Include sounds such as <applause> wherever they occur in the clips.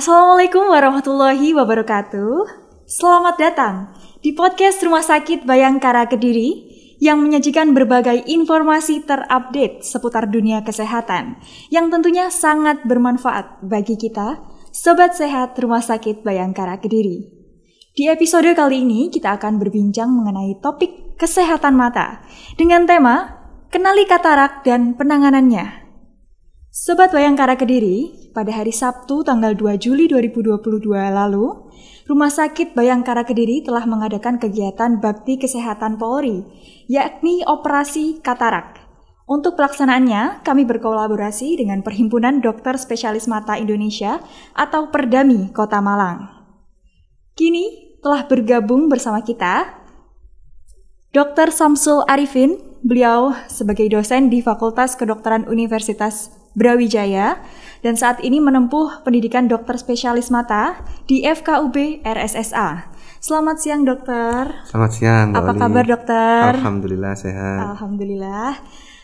Assalamualaikum warahmatullahi wabarakatuh. Selamat datang di podcast Rumah Sakit Bayangkara Kediri yang menyajikan berbagai informasi terupdate seputar dunia kesehatan yang tentunya sangat bermanfaat bagi kita, Sobat Sehat Rumah Sakit Bayangkara Kediri. Di episode kali ini kita akan berbincang mengenai topik kesehatan mata dengan tema Kenali Katarak dan Penanganannya. Sobat Bayangkara Kediri, pada hari Sabtu tanggal 2 Juli 2022 lalu, Rumah Sakit Bayangkara Kediri telah mengadakan kegiatan bakti kesehatan Polri, yakni operasi katarak. Untuk pelaksanaannya, kami berkolaborasi dengan Perhimpunan Dokter Spesialis Mata Indonesia atau Perdami Kota Malang. Kini telah bergabung bersama kita Dr. Samsul Arifin, beliau sebagai dosen di Fakultas Kedokteran Universitas Brawijaya dan saat ini menempuh pendidikan dokter spesialis mata di FKUB RSSA. Selamat siang dokter. Selamat siang. Apa kabar dokter? Alhamdulillah sehat. Alhamdulillah.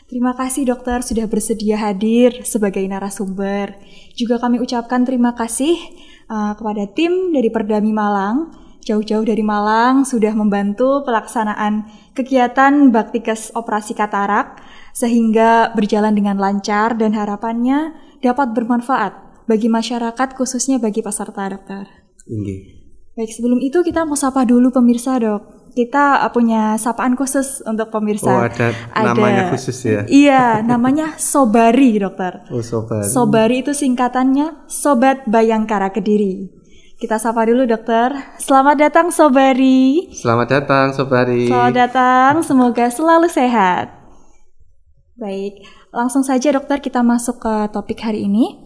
Terima kasih dokter sudah bersedia hadir sebagai narasumber. Juga kami ucapkan terima kasih uh, kepada tim dari Perdami Malang jauh-jauh dari Malang sudah membantu pelaksanaan kegiatan Baktikes Operasi Katarak sehingga berjalan dengan lancar dan harapannya dapat bermanfaat bagi masyarakat khususnya bagi peserta daftar. Inggi. Baik, sebelum itu kita mau sapa dulu pemirsa, Dok. Kita uh, punya sapaan khusus untuk pemirsa. Oh, ada, ada namanya khusus ya. <laughs> Iya, namanya Sobari, Dokter. Oh, Sobari. Sobari itu singkatannya Sobat Bayangkara Kediri. Kita sapa dulu dokter. Selamat datang Sobari. Selamat datang Sobari. Selamat datang, semoga selalu sehat. Baik, langsung saja dokter kita masuk ke topik hari ini.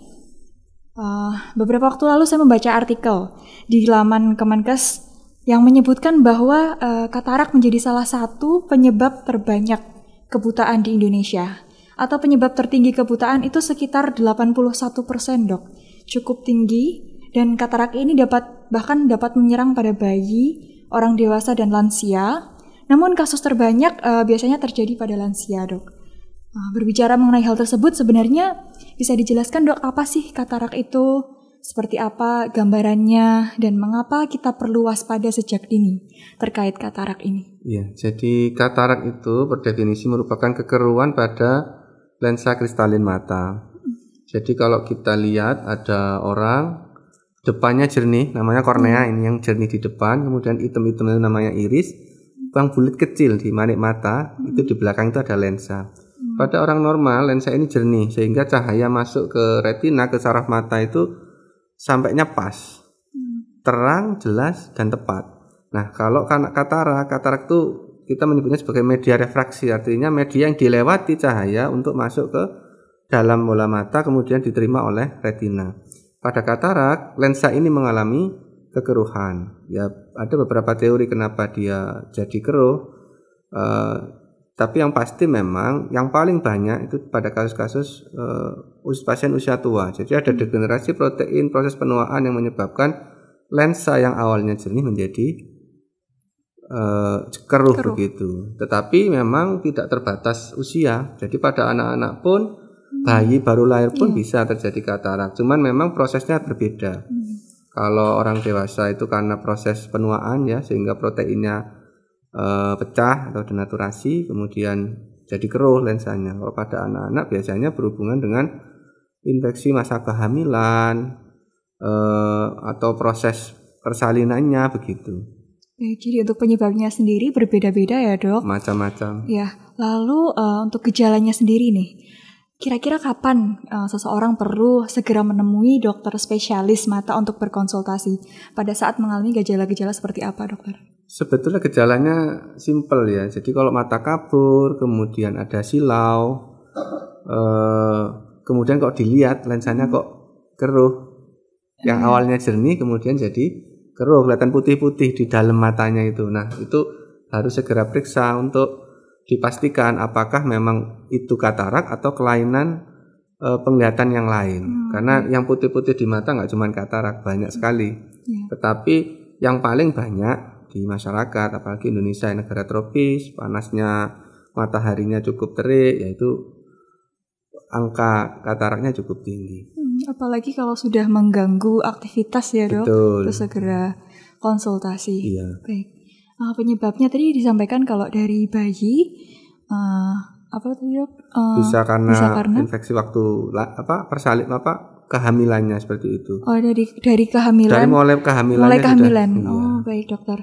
Uh, beberapa waktu lalu saya membaca artikel di laman Kemenkes yang menyebutkan bahwa uh, katarak menjadi salah satu penyebab terbanyak kebutaan di Indonesia atau penyebab tertinggi kebutaan itu sekitar 81% dok. Cukup tinggi dan katarak ini dapat bahkan dapat menyerang pada bayi, orang dewasa dan lansia. Namun kasus terbanyak uh, biasanya terjadi pada lansia, Dok. Uh, berbicara mengenai hal tersebut sebenarnya bisa dijelaskan, Dok, apa sih katarak itu? Seperti apa gambarannya dan mengapa kita perlu waspada sejak dini terkait katarak ini? Iya, jadi katarak itu berdefinisi merupakan kekeruan pada lensa kristalin mata. Jadi kalau kita lihat ada orang depannya jernih namanya kornea hmm. ini yang jernih di depan kemudian item-item itu namanya iris yang bulat kecil di manik mata hmm. itu di belakang itu ada lensa hmm. pada orang normal lensa ini jernih sehingga cahaya masuk ke retina ke saraf mata itu sampainya pas hmm. terang jelas dan tepat nah kalau kan katarak katarak itu kita menyebutnya sebagai media refraksi artinya media yang dilewati cahaya untuk masuk ke dalam bola mata kemudian diterima oleh retina pada katarak lensa ini mengalami kekeruhan. Ya, ada beberapa teori kenapa dia jadi keruh. Uh, tapi yang pasti memang yang paling banyak itu pada kasus-kasus uh, pasien usia tua. Jadi ada hmm. degenerasi protein proses penuaan yang menyebabkan lensa yang awalnya jernih menjadi uh, keruh, keruh begitu. Tetapi memang tidak terbatas usia. Jadi pada anak-anak pun bayi baru lahir pun yeah. bisa terjadi katarak. Cuman memang prosesnya berbeda. Mm. Kalau orang dewasa itu karena proses penuaan ya sehingga proteinnya e, pecah atau denaturasi kemudian jadi keruh lensanya. Kalau pada anak-anak biasanya berhubungan dengan infeksi masa kehamilan e, atau proses persalinannya begitu. Baik, eh, jadi untuk penyebabnya sendiri berbeda-beda ya dok. Macam-macam. Ya, lalu e, untuk gejalanya sendiri nih, Kira-kira kapan uh, seseorang perlu segera menemui dokter spesialis mata untuk berkonsultasi pada saat mengalami gejala-gejala seperti apa, dokter? Sebetulnya gejalanya simpel ya. Jadi kalau mata kabur, kemudian ada silau, uh, kemudian kok dilihat lensanya kok keruh. Yang hmm. awalnya jernih kemudian jadi keruh, kelihatan putih-putih di dalam matanya itu. Nah, itu harus segera periksa untuk dipastikan apakah memang itu katarak atau kelainan e, penglihatan yang lain. Hmm. Karena yang putih-putih di mata nggak cuma katarak, banyak sekali. Yeah. Tetapi yang paling banyak di masyarakat, apalagi Indonesia negara tropis, panasnya mataharinya cukup terik, yaitu angka kataraknya cukup tinggi. Hmm, apalagi kalau sudah mengganggu aktivitas ya dok, Betul. terus segera konsultasi. Iya. Baik uh, penyebabnya tadi disampaikan kalau dari bayi uh, apa tuh eh, Uh, bisa, karena bisa karena infeksi waktu apa persalin apa kehamilannya seperti itu. Oh dari dari kehamilan. Dari mulai kehamilan. Mulai kehamilan. Sudah, oh iya. baik dokter.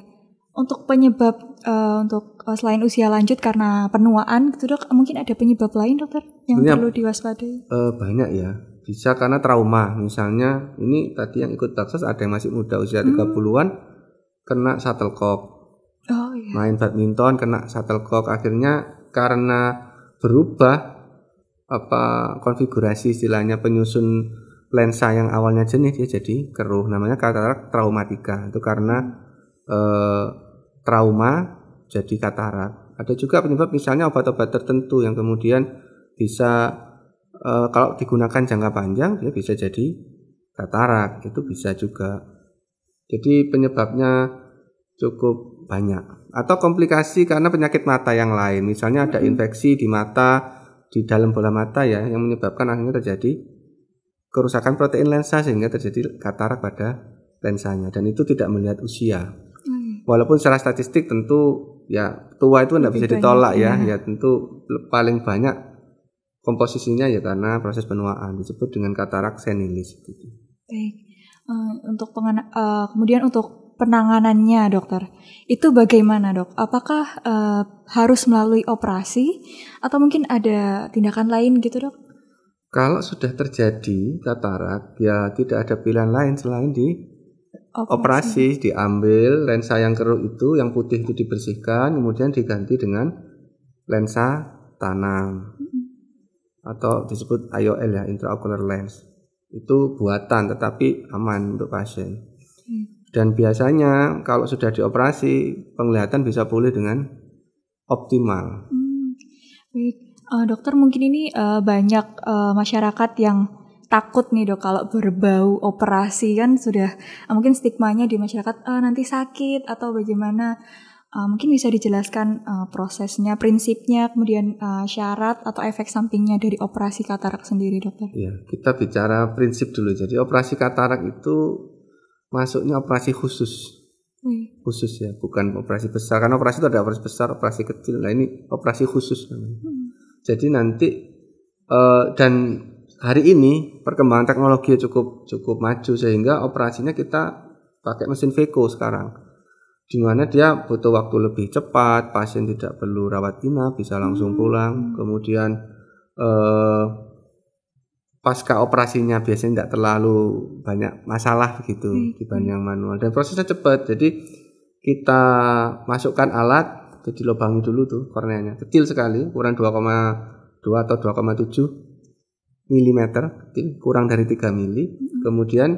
Untuk penyebab uh, untuk uh, selain usia lanjut karena penuaan gitu dok, mungkin ada penyebab lain dokter yang ini perlu diwaspadai? Uh, banyak ya. Bisa karena trauma, misalnya ini tadi yang ikut taksas ada yang masih muda usia hmm. 30-an kena shuttlecock iya. main badminton kena shuttlecock akhirnya karena berubah apa konfigurasi istilahnya penyusun lensa yang awalnya jernih ya jadi keruh namanya katarak traumatika itu karena eh, trauma jadi katarak ada juga penyebab misalnya obat-obat tertentu yang kemudian bisa e, kalau digunakan jangka panjang ya bisa jadi katarak itu bisa juga jadi penyebabnya cukup banyak atau komplikasi karena penyakit mata yang lain misalnya ada hmm. infeksi di mata di dalam bola mata ya yang menyebabkan akhirnya terjadi kerusakan protein lensa sehingga terjadi katarak pada lensanya dan itu tidak melihat usia hmm. walaupun secara statistik tentu ya tua itu tidak bisa ditolak ya. Iya. ya tentu paling banyak komposisinya ya karena proses penuaan disebut dengan katarak senilis gitu. Baik. Uh, untuk uh, kemudian untuk penanganannya dokter itu bagaimana dok? Apakah uh, harus melalui operasi atau mungkin ada tindakan lain gitu dok? Kalau sudah terjadi katarak ya tidak ada pilihan lain selain di operasi, operasi diambil lensa yang keruh itu yang putih itu dibersihkan kemudian diganti dengan lensa tanam atau disebut IOL ya intraocular lens itu buatan tetapi aman untuk pasien. Dan biasanya kalau sudah dioperasi, penglihatan bisa pulih dengan optimal. Hmm. Baik, uh, dokter mungkin ini uh, banyak uh, masyarakat yang takut nih dok kalau berbau operasi kan sudah uh, mungkin stigmanya di masyarakat uh, nanti sakit atau bagaimana uh, mungkin bisa dijelaskan uh, prosesnya, prinsipnya, kemudian uh, syarat atau efek sampingnya dari operasi katarak sendiri, dokter? Ya kita bicara prinsip dulu. Jadi operasi katarak itu masuknya operasi khusus hmm. khusus ya bukan operasi besar karena operasi itu ada operasi besar operasi kecil nah ini operasi khusus hmm. jadi nanti uh, dan hari ini perkembangan teknologi cukup cukup maju sehingga operasinya kita pakai mesin Veko sekarang di mana dia butuh waktu lebih cepat pasien tidak perlu rawat inap bisa langsung hmm. pulang kemudian uh, pasca operasinya biasanya tidak terlalu banyak masalah begitu hmm. dibanding manual dan prosesnya cepat jadi kita masukkan alat jadi lubangi dulu tuh korneanya kecil sekali ukuran 2,2 atau 2,7 mm kecil kurang dari 3 mili mm hmm. kemudian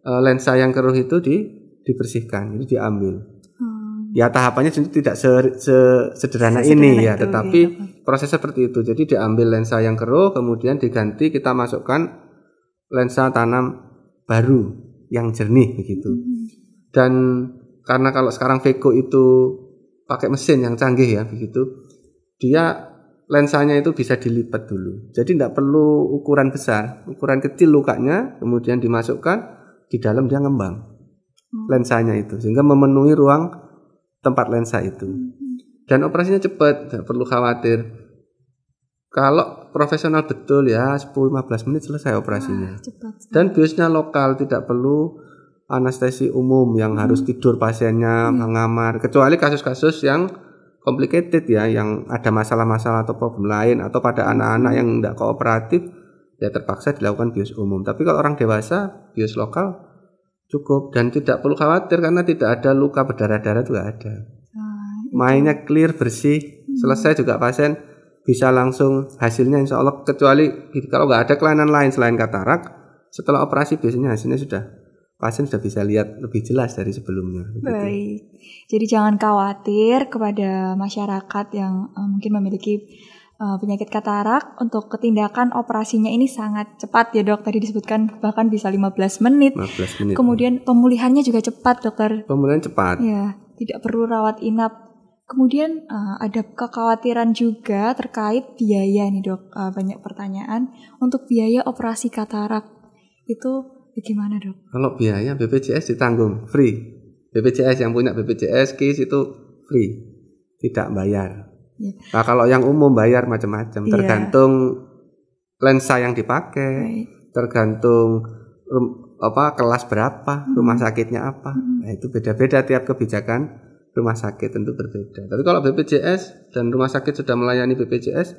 eh, lensa yang keruh itu di dibersihkan jadi diambil ya tahapannya tentu tidak sederhana, sederhana ini ya itu, tetapi iya. proses seperti itu jadi diambil lensa yang keruh kemudian diganti kita masukkan lensa tanam baru yang jernih begitu hmm. dan karena kalau sekarang Veko itu pakai mesin yang canggih ya begitu dia lensanya itu bisa dilipat dulu jadi tidak perlu ukuran besar ukuran kecil lukanya kemudian dimasukkan di dalam dia ngembang hmm. lensanya itu sehingga memenuhi ruang tempat lensa itu. Mm-hmm. Dan operasinya cepat, tidak perlu khawatir. Kalau profesional betul ya 10-15 menit selesai operasinya. Ah, cepat, Dan biusnya lokal tidak perlu anestesi umum yang hmm. harus tidur pasiennya hmm. mengamar. Kecuali kasus-kasus yang complicated ya, yang ada masalah-masalah atau problem lain atau pada anak-anak mm-hmm. yang tidak kooperatif ya terpaksa dilakukan bius umum. Tapi kalau orang dewasa bius lokal cukup dan tidak perlu khawatir karena tidak ada luka berdarah-darah itu ada. Ah, Mainnya clear bersih, hmm. selesai juga pasien bisa langsung hasilnya insya Allah kecuali kalau nggak ada kelainan lain selain katarak setelah operasi biasanya hasilnya sudah pasien sudah bisa lihat lebih jelas dari sebelumnya. Baik, jadi jangan khawatir kepada masyarakat yang eh, mungkin memiliki uh, penyakit katarak untuk ketindakan operasinya ini sangat cepat ya dok tadi disebutkan bahkan bisa 15 menit. 15 menit. Kemudian pemulihannya juga cepat dokter. Pemulihan cepat. Ya, tidak perlu rawat inap. Kemudian uh, ada kekhawatiran juga terkait biaya nih dok uh, banyak pertanyaan untuk biaya operasi katarak itu bagaimana dok? Kalau biaya BPJS ditanggung free. BPJS yang punya BPJS KIS itu free, tidak bayar Iya. Nah, kalau yang umum bayar macam-macam yeah. tergantung lensa yang dipakai, right. tergantung rum, apa kelas berapa, hmm. rumah sakitnya apa. Hmm. Nah, itu beda-beda tiap kebijakan rumah sakit tentu berbeda. Tapi kalau BPJS dan rumah sakit sudah melayani BPJS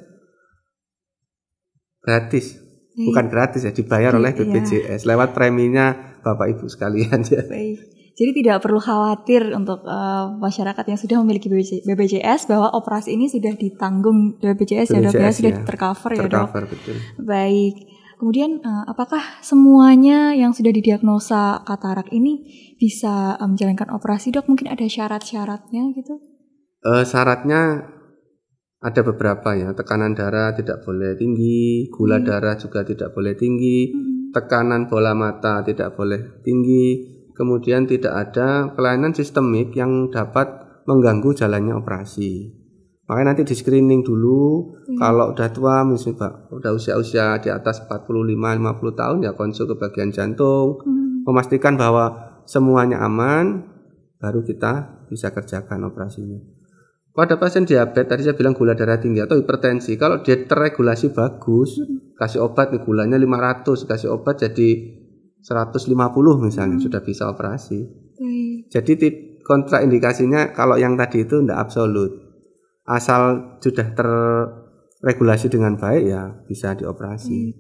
gratis. Iya. Bukan gratis ya, dibayar oleh BPJS iya. lewat preminya Bapak Ibu sekalian ya. Baik. Jadi tidak perlu khawatir untuk uh, masyarakat yang sudah memiliki BPJS bahwa operasi ini sudah ditanggung BPJS, BPJS ya dok ya sudah ya. tercover, ya dok. Betul. Baik. Kemudian uh, apakah semuanya yang sudah didiagnosa katarak ini bisa uh, menjalankan operasi dok? Mungkin ada syarat-syaratnya gitu? Uh, syaratnya ada beberapa ya. Tekanan darah tidak boleh tinggi, gula hmm. darah juga tidak boleh tinggi, hmm. tekanan bola mata tidak boleh tinggi, kemudian tidak ada kelainan sistemik yang dapat mengganggu jalannya operasi. Makanya nanti di screening dulu hmm. kalau udah tua misalnya udah usia-usia di atas 45 50 tahun ya konsul ke bagian jantung hmm. memastikan bahwa semuanya aman baru kita bisa kerjakan operasinya. Pada pasien diabetes tadi saya bilang gula darah tinggi atau hipertensi kalau dia terregulasi bagus hmm. kasih obat nih, gulanya 500 kasih obat jadi 150 misalnya hmm. sudah bisa operasi. Hmm. Jadi kontraindikasinya kalau yang tadi itu tidak absolut. Asal sudah terregulasi dengan baik ya bisa dioperasi. Hmm.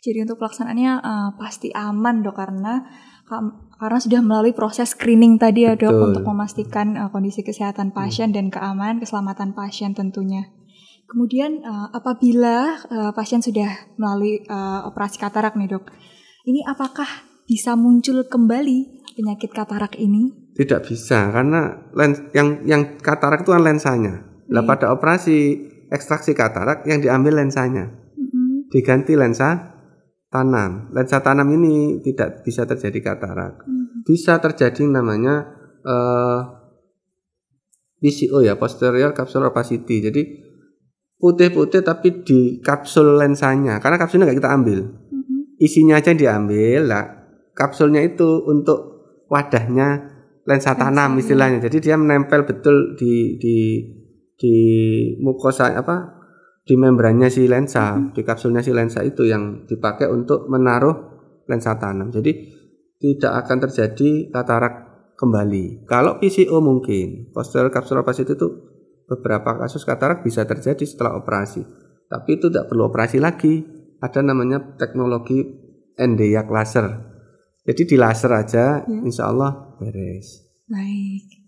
Jadi untuk pelaksanaannya uh, pasti aman dok karena karena sudah melalui proses screening tadi ya dok untuk memastikan uh, kondisi kesehatan hmm. pasien hmm. dan keamanan keselamatan pasien tentunya. Kemudian uh, apabila uh, pasien sudah melalui uh, operasi katarak nih dok, ini apakah bisa muncul kembali penyakit katarak ini? Tidak bisa karena lens yang yang katarak itu kan lensanya. Lah iya. pada operasi ekstraksi katarak yang diambil lensanya. Hmm. Diganti lensa tanam. Lensa tanam ini tidak bisa terjadi katarak. Hmm. Bisa terjadi namanya uh, eh, PCO ya, posterior capsular opacity. Jadi putih-putih tapi di kapsul lensanya karena kapsulnya nggak kita ambil isinya aja diambil lah kapsulnya itu untuk wadahnya lensa tanam istilahnya jadi dia menempel betul di di di mukosa apa di membrannya si lensa hmm. di kapsulnya si lensa itu yang dipakai untuk menaruh lensa tanam jadi tidak akan terjadi katarak kembali kalau PCO mungkin postural kapsul opacity itu beberapa kasus katarak bisa terjadi setelah operasi tapi itu tidak perlu operasi lagi ada namanya teknologi endeak laser. Jadi di laser aja, ya. insya Allah beres. Baik.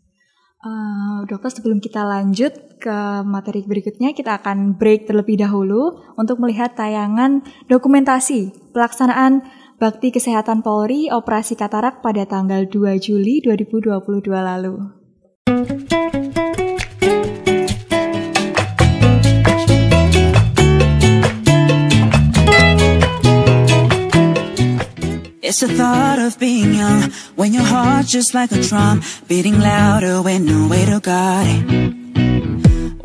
Uh, dokter sebelum kita lanjut ke materi berikutnya kita akan break terlebih dahulu untuk melihat tayangan dokumentasi pelaksanaan Bakti Kesehatan Polri Operasi Katarak pada tanggal 2 Juli 2022 lalu. It's the thought of being young When your heart's just like a drum Beating louder with no way to guard it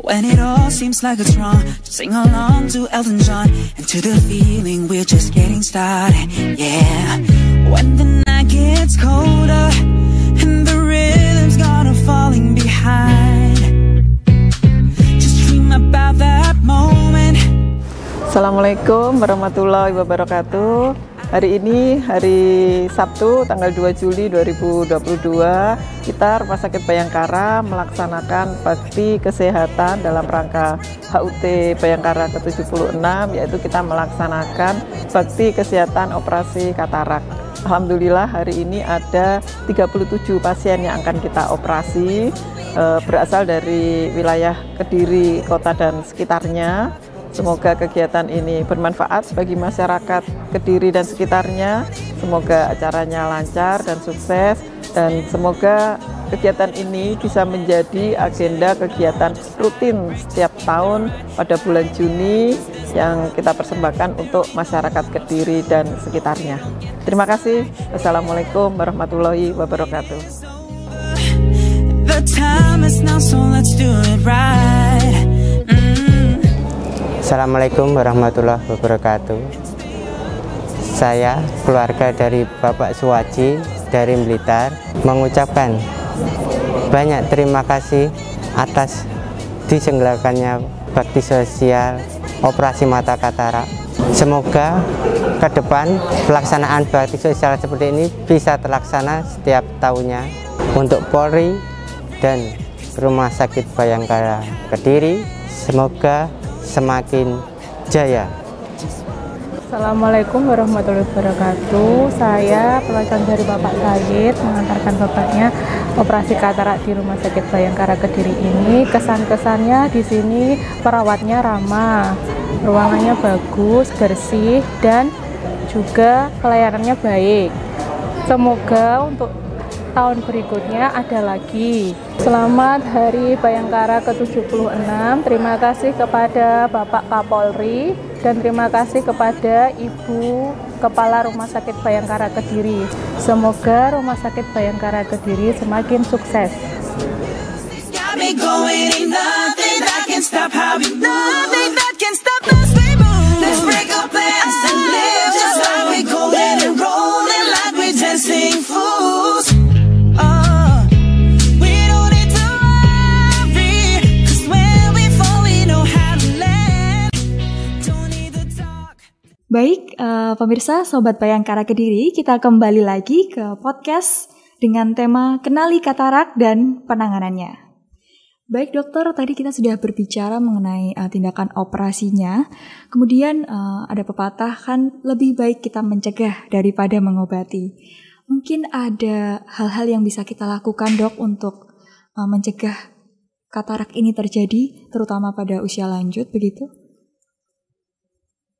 When it all seems like it's wrong Just sing along to Elton John And to the feeling we're just getting started Yeah When the night gets colder And the rhythm's to falling behind Just dream about that moment Assalamualaikum warahmatullahi wabarakatuh Hari ini hari Sabtu tanggal 2 Juli 2022 kita Rumah Sakit Bayangkara melaksanakan bakti kesehatan dalam rangka HUT Bayangkara ke-76 yaitu kita melaksanakan bakti kesehatan operasi katarak. Alhamdulillah hari ini ada 37 pasien yang akan kita operasi eh, berasal dari wilayah Kediri, kota dan sekitarnya Semoga kegiatan ini bermanfaat bagi masyarakat Kediri dan sekitarnya. Semoga acaranya lancar dan sukses dan semoga kegiatan ini bisa menjadi agenda kegiatan rutin setiap tahun pada bulan Juni yang kita persembahkan untuk masyarakat Kediri dan sekitarnya. Terima kasih. Assalamualaikum, warahmatullahi wabarakatuh. The time is now, so let's do it right. Assalamualaikum warahmatullahi wabarakatuh Saya keluarga dari Bapak Suwaji dari Blitar mengucapkan banyak terima kasih atas disenggelakannya bakti sosial operasi mata katarak Semoga ke depan pelaksanaan bakti sosial seperti ini bisa terlaksana setiap tahunnya untuk Polri dan Rumah Sakit Bayangkara Kediri. Semoga semakin jaya. Assalamualaikum warahmatullahi wabarakatuh. Saya pelanggan dari Bapak Said mengantarkan bapaknya operasi katarak di Rumah Sakit Bayangkara Kediri ini. Kesan-kesannya di sini perawatnya ramah, ruangannya bagus, bersih dan juga pelayanannya baik. Semoga untuk tahun berikutnya ada lagi. Selamat Hari Bayangkara ke-76. Terima kasih kepada Bapak Kapolri dan terima kasih kepada Ibu Kepala Rumah Sakit Bayangkara Kediri. Semoga Rumah Sakit Bayangkara Kediri semakin sukses. Baik, uh, pemirsa Sobat Bayangkara Kediri, kita kembali lagi ke podcast dengan tema Kenali Katarak dan Penanganannya. Baik dokter, tadi kita sudah berbicara mengenai uh, tindakan operasinya. Kemudian uh, ada pepatah kan lebih baik kita mencegah daripada mengobati. Mungkin ada hal-hal yang bisa kita lakukan dok untuk uh, mencegah katarak ini terjadi, terutama pada usia lanjut begitu?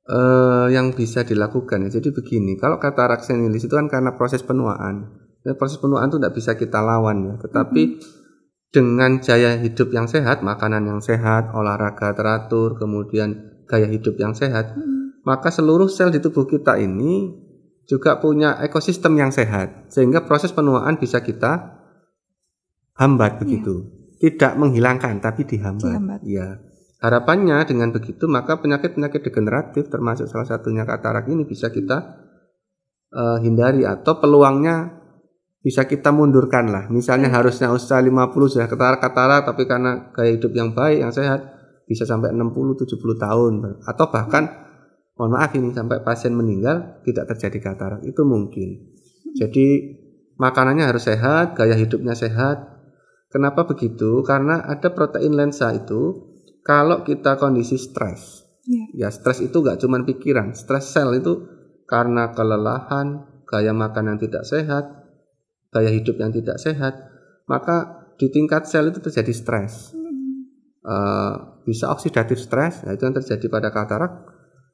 uh, yang bisa dilakukan ya. Jadi begini, kalau katarak senilis itu kan karena proses penuaan. Ya, proses penuaan itu tidak bisa kita lawan ya. Tetapi mm -hmm. dengan gaya hidup yang sehat, makanan yang sehat, olahraga teratur, kemudian gaya hidup yang sehat, -hmm. maka seluruh sel di tubuh kita ini juga punya ekosistem yang sehat sehingga proses penuaan bisa kita hambat iya. begitu. Yeah. Tidak menghilangkan tapi dihambat. dihambat. Ya. Harapannya dengan begitu maka penyakit-penyakit degeneratif termasuk salah satunya katarak ini bisa kita uh, hindari atau peluangnya bisa kita mundurkan lah. Misalnya hmm. harusnya usia 50 sudah katarak-katarak tapi karena gaya hidup yang baik, yang sehat bisa sampai 60 70 tahun atau bahkan mohon maaf ini sampai pasien meninggal tidak terjadi katarak itu mungkin. Hmm. Jadi makanannya harus sehat, gaya hidupnya sehat. Kenapa begitu? Karena ada protein lensa itu kalau kita kondisi stres. Yeah. Ya, stres itu gak cuman pikiran. Stres sel itu karena kelelahan, gaya makan yang tidak sehat, gaya hidup yang tidak sehat, maka di tingkat sel itu terjadi stres. mm. Uh, bisa oksidatif stres, ya itu yang terjadi pada katarak.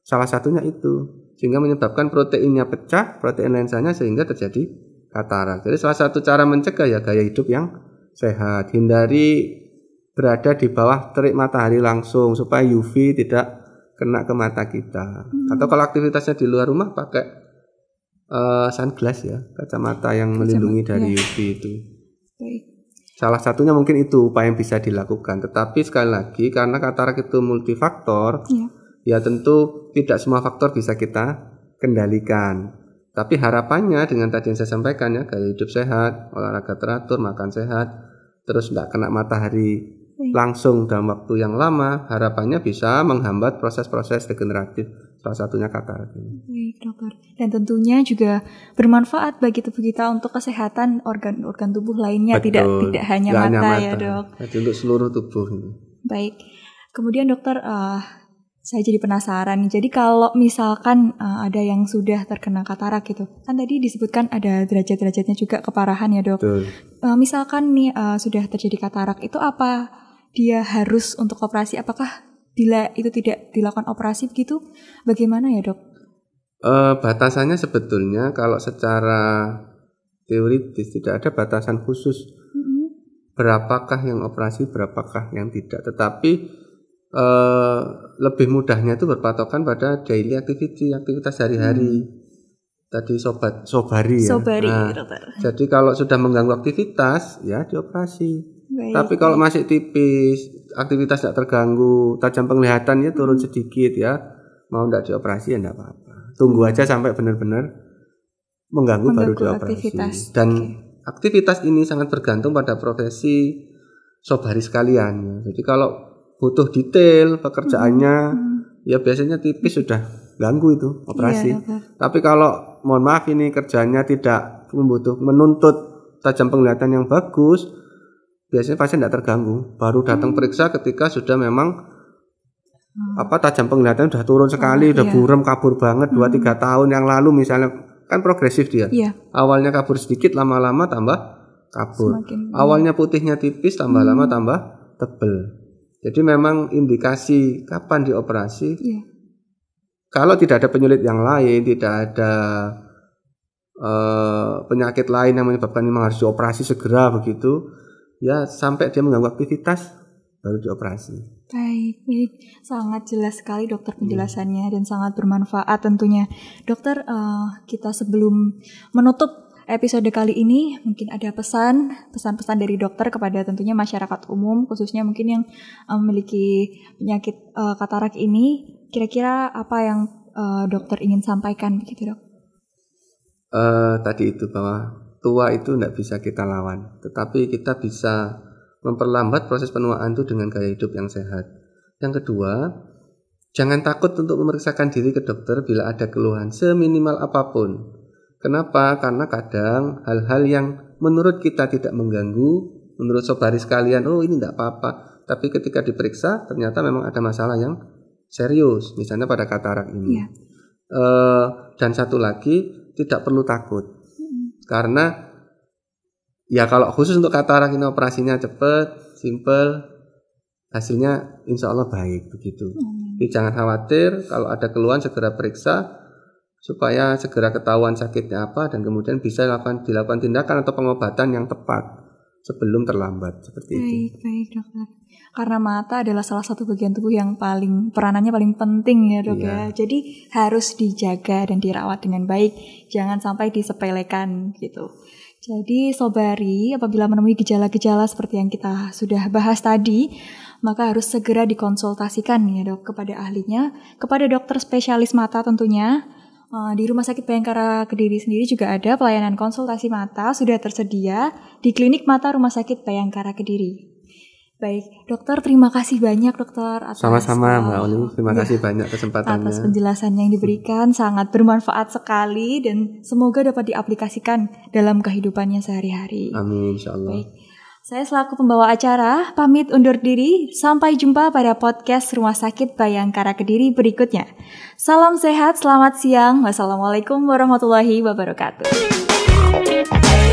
Salah satunya itu sehingga menyebabkan proteinnya pecah, protein lensanya sehingga terjadi katarak. Jadi salah satu cara mencegah ya gaya hidup yang sehat, hindari berada di bawah terik matahari langsung supaya UV tidak kena ke mata kita. Hmm. Atau kalau aktivitasnya di luar rumah pakai uh, sunglass ya, kacamata yang melindungi dari ya. UV itu. Baik. Salah satunya mungkin itu upaya yang bisa dilakukan. Tetapi sekali lagi karena katarak itu multifaktor, ya, ya tentu tidak semua faktor bisa kita kendalikan. Tapi harapannya dengan tadi yang saya sampaikan ya, gaya hidup sehat, olahraga teratur, makan sehat, terus tidak kena matahari Iya. langsung dalam waktu yang lama harapannya bisa menghambat proses-proses degeneratif salah satunya kanker. Baik dokter. Dan tentunya juga bermanfaat bagi tubuh kita untuk kesehatan organ-organ tubuh lainnya Betul. tidak tidak hanya mata, ya, mata, mata ya dok. Jadi untuk seluruh tubuh. Baik. Kemudian dokter uh, saya jadi penasaran. Jadi kalau misalkan uh, ada yang sudah terkena katarak gitu, kan tadi disebutkan ada derajat-derajatnya juga keparahan ya dok. Uh, misalkan nih uh, sudah terjadi katarak itu apa dia harus untuk operasi? Apakah bila itu tidak dilakukan operasi begitu? Bagaimana ya dok? Uh, batasannya sebetulnya kalau secara teoritis tidak ada batasan khusus mm-hmm. berapakah yang operasi, berapakah yang tidak. Tetapi uh, lebih mudahnya itu berpatokan pada daily activity, aktivitas hari hari hmm. Tadi sobat sobari ya. Sobari, nah, Jadi kalau sudah mengganggu aktivitas ya dioperasi Baik. Tapi kalau masih tipis, aktivitas tidak terganggu, tajam penglihatannya turun hmm. sedikit ya, mau tidak dioperasi ya tidak apa-apa. Tunggu hmm. aja sampai benar-benar mengganggu, mengganggu baru dioperasi. Aktivitas. Dan okay. aktivitas ini sangat bergantung pada profesi sobari sekalian. Jadi kalau butuh detail pekerjaannya, hmm. hmm. ya biasanya tipis sudah ganggu itu iya, operasi. Ya, Tapi kalau mohon maaf ini kerjanya tidak membutuh menuntut tajam penglihatan yang bagus, biasanya pasien tidak terganggu baru datang hmm. periksa ketika sudah memang hmm. apa tajam penglihatan sudah turun sekali oh, sudah iya. buram kabur banget dua hmm. tiga tahun yang lalu misalnya kan progresif dia iya. awalnya kabur sedikit lama-lama tambah kabur Semakin, awalnya putihnya tipis tambah hmm. lama tambah tebel jadi memang indikasi kapan dioperasi iya. kalau tidak ada penyulit yang lain tidak ada uh, penyakit lain yang menyebabkan memang harus dioperasi segera begitu ya sampai dia mengganggu aktivitas baru dioperasi. Baik, ini sangat jelas sekali dokter hmm. penjelasannya hmm. dan sangat bermanfaat tentunya. Dokter, uh, kita sebelum menutup episode kali ini mungkin ada pesan, pesan-pesan dari dokter kepada tentunya masyarakat umum khususnya mungkin yang uh, memiliki penyakit uh, katarak ini, kira-kira apa yang uh, dokter ingin sampaikan begitu, Dok? Uh, tadi itu bahwa tua itu tidak bisa kita lawan, tetapi kita bisa memperlambat proses penuaan itu dengan gaya hidup yang sehat. Yang kedua, jangan takut untuk memeriksakan diri ke dokter bila ada keluhan seminimal apapun. Kenapa? Karena kadang hal-hal yang menurut kita tidak mengganggu, menurut sobari sekalian, oh ini tidak apa-apa. Tapi ketika diperiksa, ternyata memang ada masalah yang serius, misalnya pada katarak ini. Yeah. Iya. Uh, dan satu lagi, tidak perlu takut karena ya kalau khusus untuk katarak ini operasinya cepat, simple, hasilnya insya Allah baik begitu. Hmm. Jadi jangan khawatir kalau ada keluhan segera periksa supaya segera ketahuan sakitnya apa dan kemudian bisa dilakukan, dilakukan tindakan atau pengobatan yang tepat sebelum terlambat seperti baik, itu. Baik, dokter. Karena mata adalah salah satu bagian tubuh yang paling peranannya paling penting ya, Dok ya. iya. ya. Jadi harus dijaga dan dirawat dengan baik, jangan sampai disepelekan gitu. Jadi sobari, apabila menemui gejala-gejala seperti yang kita sudah bahas tadi, maka harus segera dikonsultasikan ya, Dok, kepada ahlinya, kepada dokter spesialis mata tentunya Eh, di Rumah Sakit Bayangkara Kediri sendiri juga ada pelayanan konsultasi mata sudah tersedia di Klinik Mata Rumah Sakit Bayangkara Kediri. Baik, dokter terima kasih banyak dokter atas Sama-sama Mbak Olim, eh, terima ya, kasih banyak kesempatannya. Atas penjelasan yang diberikan sangat bermanfaat sekali dan semoga dapat diaplikasikan dalam kehidupannya sehari-hari. Amin insya Allah. Baik. Saya selaku pembawa acara pamit undur diri. Sampai jumpa pada podcast Rumah Sakit Bayangkara Kediri berikutnya. Salam sehat, selamat siang. Wassalamualaikum warahmatullahi wabarakatuh.